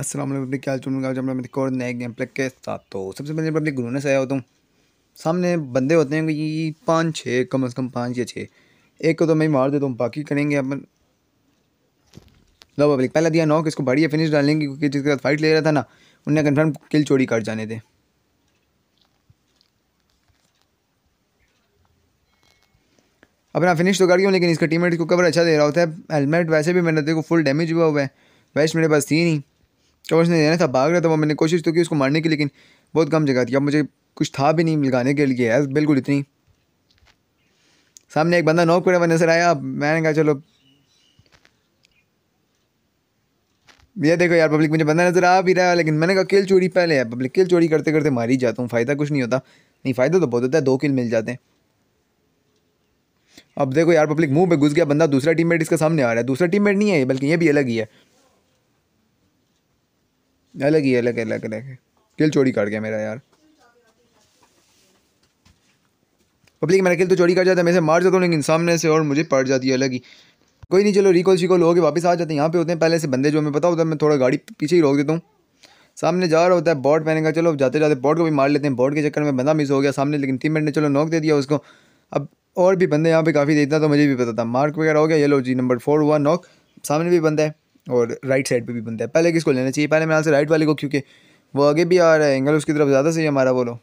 असलम क्या चुन एक और नए गेम प्ले के साथ तो सबसे पहले अपने गुरुने से आया होता तो हूँ सामने बंदे होते हैं कि पाँच छः कम अज़ कम पाँच या छः एक को तो मैं मार देता हूँ बाकी करेंगे अपन लो पब्लिक पहला दिया नॉक इसको बढ़िया फिनिश डालेंगे क्योंकि जिसके साथ फाइट ले रहा था ना उन्हें कन्फर्म किल चोरी कर जाने थे अपना फिनिश तो कर गया लेकिन इसका टीम को कवर अच्छा दे रहा होता है हेलमेट वैसे भी मैंने देखो फुल डैमेज हुआ हुआ है वैश मेरे पास थी नहीं और उसने देना था भाग रहा था वो मैंने कोशिश तो की उसको मारने की लेकिन बहुत कम जगह थी अब मुझे कुछ था भी नहीं लगाने के लिए हेल्थ बिल्कुल इतनी सामने एक बंदा नॉक करे हुआ नजर आया मैंने कहा चलो ये देखो यार पब्लिक मुझे बंदा नज़र आ भी रहा है लेकिन मैंने कहा किल चोरी पहले है पब्लिक किल चोरी करते करते मार ही जाता हूँ फ़ायदा कुछ नहीं होता नहीं फ़ायदा तो बहुत होता है दो किल मिल जाते हैं अब देखो यार पब्लिक मुंह पे घुस गया बंदा दूसरा टीममेट इसके सामने आ रहा है दूसरा टीममेट नहीं है बल्कि ये भी अलग ही है अलग ही अलग अलग अलग है किल चोरी कर गया मेरा यार पब्लिक मेरा किल तो चोरी कर जाता है मेरे से मार जाता हूँ लेकिन सामने से और मुझे पड़ जाती है अलग ही कोई नहीं चलो रिकॉल शिकॉल गए वापस आ जाते हैं यहाँ पे होते हैं पहले से बंदे जो हमें पता होता है मैं थोड़ा गाड़ी पीछे ही रोक देता हूँ सामने जा रहा होता है बॉड मैंने कहा चलो जाते जाते बॉड को भी मार लेते हैं बॉट के चक्कर में बंदा मिस हो गया सामने लेकिन टीम ने चलो नोक दे दिया उसको अब और भी बंदे यहाँ पे काफ़ी देखता तो मुझे भी पता था मार्क वगैरह हो गया ये लो जी नंबर फोर हुआ नॉक सामने भी बंदा है और राइट साइड पे भी बनता है पहले किसको लेना चाहिए पहले मेरे से राइट वाले को क्योंकि वो आगे भी आ रहा है एंगल उसकी तरफ ज़्यादा सही है हमारा बोलो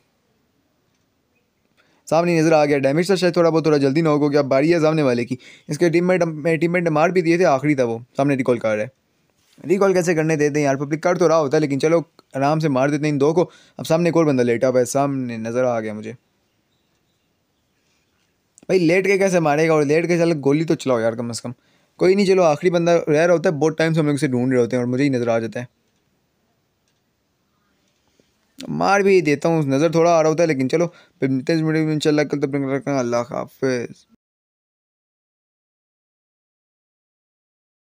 सामने नज़र आ गया डैमेज था शायद थोड़ा बहुत थोड़ा जल्दी ना हो गया बारी है सामने वाले की इसके टीम में टीम ने मार भी दिए थे आखिरी था वो सामने रिकॉल कर रहा है रिकॉल कैसे करने देते हैं यार पब्लिक कर तो रहा होता है लेकिन चलो आराम से मार देते हैं इन दो को अब सामने एक और बंदा लेटा आप सामने नज़र आ गया मुझे भाई लेट के कैसे मारेगा और लेट के चलो गोली तो चलाओ यार कम अज़ कम कोई नहीं चलो आखिरी बंदा रह रहा होता है बहुत टाइम से हम लोग इसे ढूंढ रहे होते हैं और मुझे ही नज़र आ जाता है मार भी देता हूँ नज़र थोड़ा आ रहा होता है लेकिन चलो फिर मिनट में इन रहा कल तक अल्लाह हाफिज़